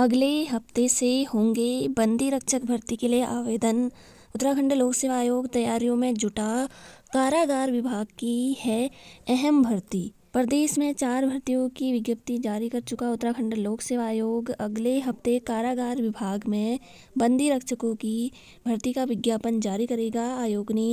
अगले हफ्ते से होंगे बंदी रक्षक भर्ती के लिए आवेदन उत्तराखंड लोक सेवा आयोग तैयारियों में जुटा कारागार विभाग की है अहम भर्ती प्रदेश में चार भर्तियों की विज्ञप्ति जारी कर चुका उत्तराखंड लोक सेवा आयोग अगले हफ्ते कारागार विभाग में बंदी रक्षकों की भर्ती का विज्ञापन जारी करेगा आयोग ने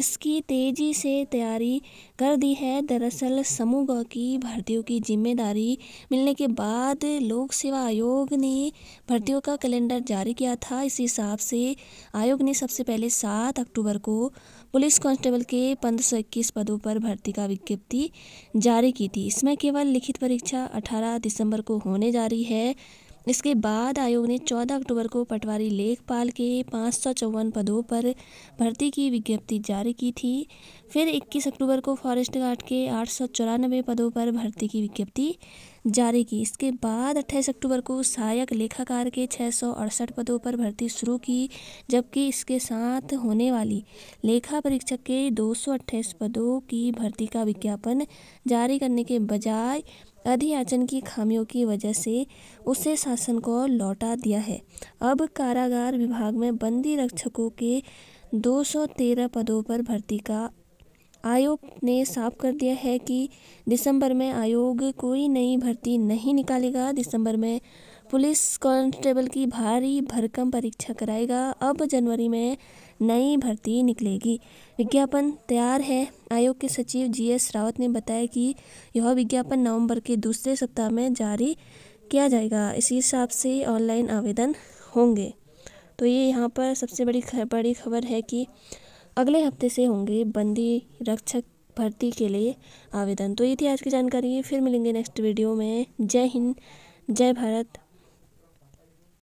इसकी तेजी से तैयारी कर दी है दरअसल समूह की भर्तियों की जिम्मेदारी मिलने के बाद लोक सेवा आयोग ने भर्तियों का कैलेंडर जारी किया था इस हिसाब से आयोग ने सबसे पहले सात अक्टूबर को पुलिस कांस्टेबल के पंद्रह पदों पर भर्ती का विज्ञप्ति जारी जारी की थी इसमें केवल लिखित परीक्षा 18 दिसंबर को होने जा रही है इसके बाद आयोग ने 14 अक्टूबर को पटवारी लेखपाल के पाँच पदों पर भर्ती की विज्ञप्ति जारी की थी फिर 21 अक्टूबर को फॉरेस्ट गार्ड के आठ पदों पर भर्ती की विज्ञप्ति जारी की इसके बाद अट्ठाईस अक्टूबर को सहायक लेखाकार के छः पदों पर भर्ती शुरू की जबकि इसके साथ होने वाली लेखा परीक्षक के दो पदों की भर्ती का विज्ञापन जारी करने के बजाय अधियाचन की खामियों की वजह से उसे शासन को लौटा दिया है अब कारागार विभाग में बंदी रक्षकों के 213 पदों पर भर्ती का आयोग ने साफ कर दिया है कि दिसंबर में आयोग कोई नई भर्ती नहीं निकालेगा दिसंबर में पुलिस कांस्टेबल की भारी भरकम परीक्षा कराएगा अब जनवरी में नई भर्ती निकलेगी विज्ञापन तैयार है आयोग के सचिव जीएस रावत ने बताया कि यह विज्ञापन नवंबर के दूसरे सप्ताह में जारी किया जाएगा इसी हिसाब से ऑनलाइन आवेदन होंगे तो ये यहाँ पर सबसे बड़ी बड़ी खबर है कि अगले हफ्ते से होंगे बंदी रक्षक भर्ती के लिए आवेदन तो ये थी आज की जानकारी फिर मिलेंगे नेक्स्ट वीडियो में जय हिंद जय भारत